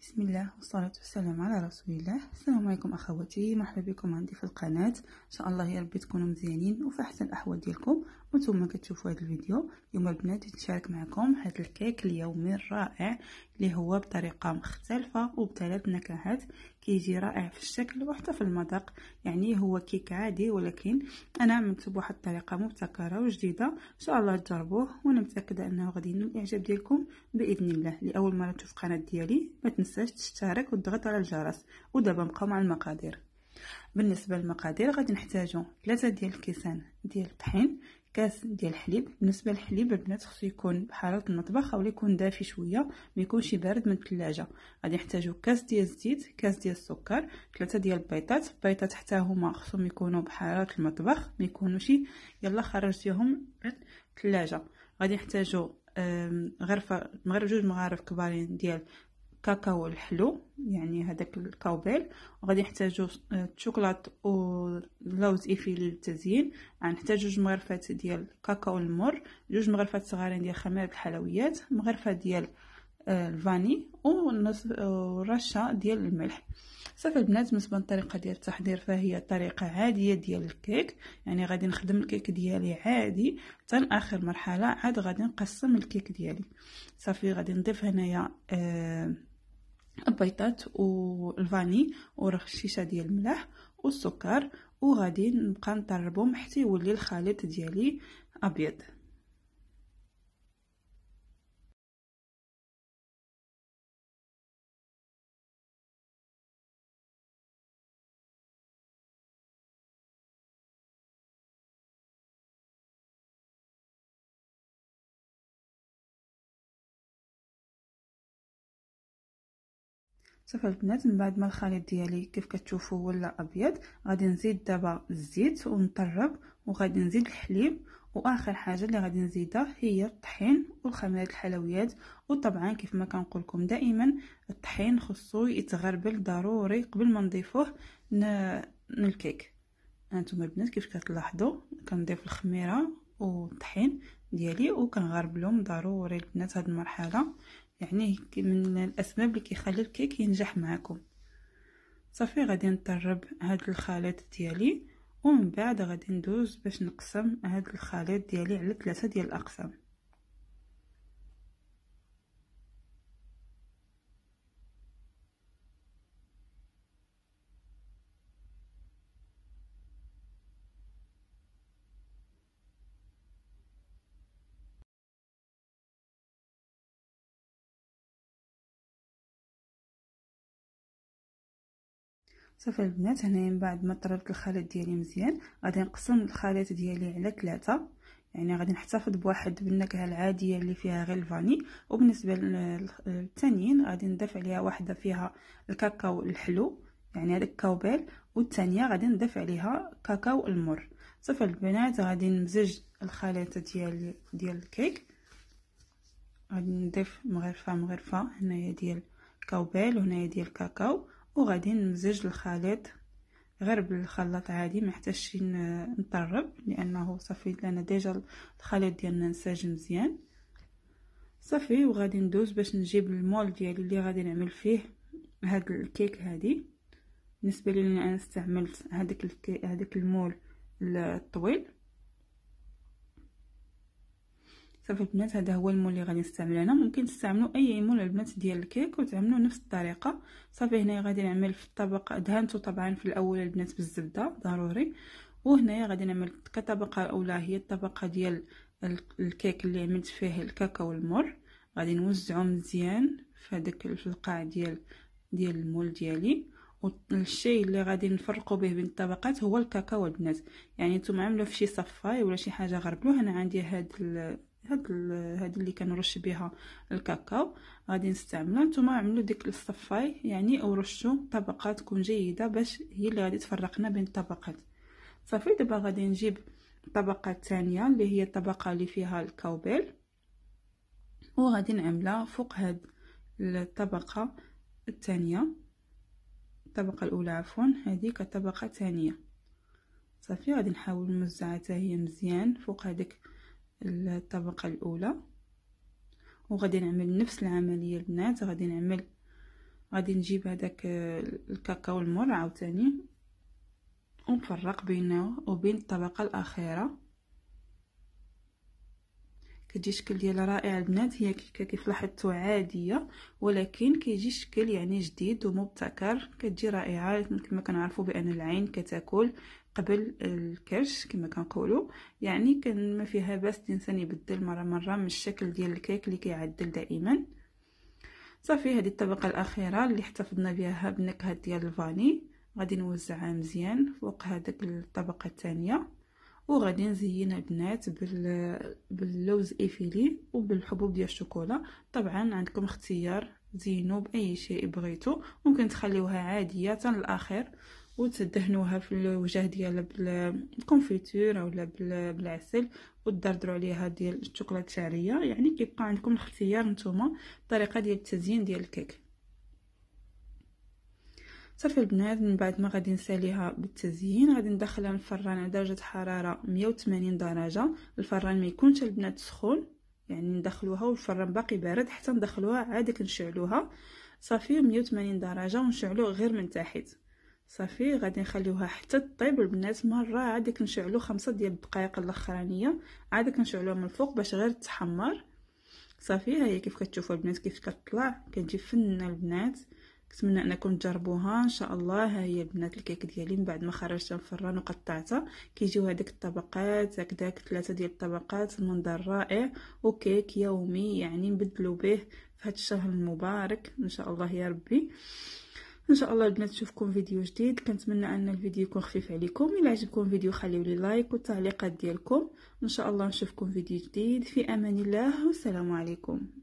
بسم الله والصلاة والسلام على رسول الله السلام عليكم أخواتي مرحبا بكم عندي في القناة إن شاء الله يا ربي تكونوا مزيانين وفي أحسن الأحوال ديالكم وانتم كتشوفوا هذا الفيديو اليوم البنات نشارك معكم هذا الكيك اليومي الرائع اللي هو بطريقه مختلفه وبثلاث نكهات كيجي رائع في الشكل وحتى في المذاق يعني هو كيك عادي ولكن انا عملته بواحد الطريقه مبتكره وجديده ان شاء الله تجربوه وانا متاكده انه غادي ينال الاعجاب ديالكم باذن الله لاول مره تشوف القناه ديالي ما تنساش تشترك وتضغط على الجرس ودابا نبقاو مع المقادير بالنسبه للمقادير غادي نحتاجو 3 ديال الكيسان ديال الطحين كاس ديال الحليب بالنسبه للحليب البنات خصو يكون بحراره المطبخ اولا يكون دافي شويه ما يكونش بارد من الثلاجه غادي نحتاجو كاس ديال الزيت كاس ديال السكر ثلاثه ديال البيضات البيضات حتى هما خصهم يكونوا بحراره المطبخ ما يكونوش يلا خرجتيهم من الثلاجه غادي نحتاجو غرفه مغرف جوج مغارف كبارين ديال كاكاو الحلو يعني هذاك الكاوبيل وغادي نحتاجو آه، الشوكولات لوز ايفي للتزيين غنحتاجو جوج مغرفات ديال كاكاو المر جوج مغرفات صغارين ديال خميره الحلويات مغرفه ديال آه، الفاني ونص آه، رشه ديال الملح صافي البنات بالنسبه للطريقه ديال التحضير فهي طريقه عاديه ديال الكيك يعني غادي نخدم الكيك ديالي عادي حتى اخر مرحله عاد غادي نقسم الكيك ديالي صافي غادي نضيف هنايا آه البيضات والفاني ورخشيشة ديال الملح والسكر وغادي نبقى نطربهم حتى يولي الخليط ديالي ابيض صافي البنات من بعد ما الخليط ديالي كيف كتشوفوا ولا ابيض غادي نزيد دابا الزيت ونطرب وغادي نزيد الحليب واخر حاجه اللي غادي نزيدها هي الطحين والخميره الحلويات وطبعا كيف ما كنقول لكم دائما الطحين خصو يتغربل ضروري قبل ما نضيفوه للكيك الكيك هانتوما البنات كيف كتلاحظوا كنضيف الخميره والطحين ديالي وكنغربلهم ضروري البنات هاد المرحله يعني من الاسباب اللي كيخلي الكيك ينجح معكم صافي غادي نطرب هاد الخليط ديالي ومن بعد غادي ندوز باش نقسم هاد الخليط ديالي على ثلاثه ديال الاقسام صافي البنات هنايا من بعد ما طربت الخليط ديالي مزيان غادي نقسم الخليط ديالي على ثلاثة يعني غادي نحتفظ بواحد بالنكهه العاديه اللي فيها غير الفاني وبالنسبه للثانيين غادي نضيف عليها واحده فيها الكاكاو الحلو يعني هذاك كاوبيل والثانيه غادي نضيف عليها كاكاو المر صافي البنات غادي نمزج الخليط ديال ديال الكيك غادي نضيف مغرفه مغرفه هنايا ديال كاوبيل وهنايا ديال كاكاو وغادي نمزج الخليط غير بالخلاط عادي ما احتاجش نطرب لانه صافي لان ديجا الخليط ديالنا نساج مزيان صافي وغادي ندوز باش نجيب المول ديالي اللي غادي نعمل فيه هاد الكيك هادي بالنسبه لي انا استعملت هذاك هذاك المول الطويل صافي البنات هذا هو المول اللي غادي نستعمل انا ممكن تستعملوا اي مول البنات ديال الكيك وتعملوا نفس الطريقه صافي هنايا غادي نعمل في الطبق دهنته طبعا في الاول البنات بالزبده ضروري وهنايا غادي نعمل كطبقه الاولى هي الطبقه ديال الكيك اللي عملت فيه الكاكاو المر غادي نوزعو مزيان في هذاك القاع ديال ديال المول ديالي والشيء اللي غادي نفرقوا به بين الطبقات هو الكاكاو البنات يعني نتوما عملوا في شي صفاي ولا شي حاجه غربلوه انا عندي هاد هاد هادي اللي كنرش بها الكاكاو غادي نستعملها نتوما عملوا ديك الصفاي يعني ورشوا طبقات طبقه تكون جيده باش هي اللي غادي تفرقنا بين الطبقات صافي دابا غادي نجيب الطبقه الثانيه اللي هي الطبقه اللي فيها الكاوبيل وغادي نعملها فوق هاد الطبقه الثانيه الطبقه الاولى عفوا هذيك طبقه ثانيه صافي غادي نحاول نوزعها هي مزيان فوق هذيك الطبقة الأولى وغادي نعمل نفس العملية البنات غادي نعمل غادي نجيب هذاك آه، الكاكاو المر عاوتاني ونفرق بينه وبين الطبقة الأخيرة كتجي شكل ديالها رائع البنات هي كيكا كيف لاحظتوا عاديه ولكن كيجي شكل يعني جديد ومبتكر كتجي رائعه كما كنعرفوا بان العين كتاكل قبل الكرش كما كنقولوا يعني كان ما فيها باس الانسان يبدل مره مره من الشكل ديال الكيك اللي كيعدل دائما صافي هذه الطبقه الاخيره اللي احتفظنا بها بنكهه ديال الفاني غادي نوزعها مزيان فوق هذاك الطبقه الثانيه وغادي نزين البنات بال... باللوز ايفيلي وبالحبوب ديال الشوكولا طبعا عندكم اختيار زينوا باي شيء بغيتو ممكن تخليوها عاديه حتى للاخر وتدهنوها في الوجه ديالها بالكونفيتور اولا بالعسل وتدردروا عليها ديال الشوكولاته الشعريه يعني كيبقى عندكم الاختيار نتوما الطريقه ديال التزيين ديال الكيك صافي البنات من بعد ما غادي نساليها بالتزيين غادي ندخلها الفران على درجه حراره 180 درجه الفران ما يكونش البنات سخون يعني ندخلوها والفران باقي بارد حتى ندخلوها عاد كنشعلوها صافي 180 درجه ونشعلو غير من تحت صافي غادي نخليوها حتى طيب البنات مره عاد كنشعلو خمسة ديال الدقائق الاخرانيه عاد كنشعلوها من الفوق باش غير تحمر صافي ها هي كيف كتشوفوا البنات كيف كتطلع كتجي فنه البنات كنتمنى انكم تجربوها ان شاء الله ها هي البنات الكيك ديالي من بعد ما خرجتها من الفران وقطعتها كيجيو هذيك الطبقات هكذاك ثلاثه ديال الطبقات منظر رائع وكيك يومي يعني نبدلو به في هذا الشهر المبارك ان شاء الله يا ربي ان شاء الله البنات نشوفكم فيديو جديد كنتمنى ان الفيديو يكون خفيف عليكم الى عجبكم الفيديو خليو لي لايك والتعليقات ديالكم ان شاء الله نشوفكم فيديو جديد في امان الله والسلام عليكم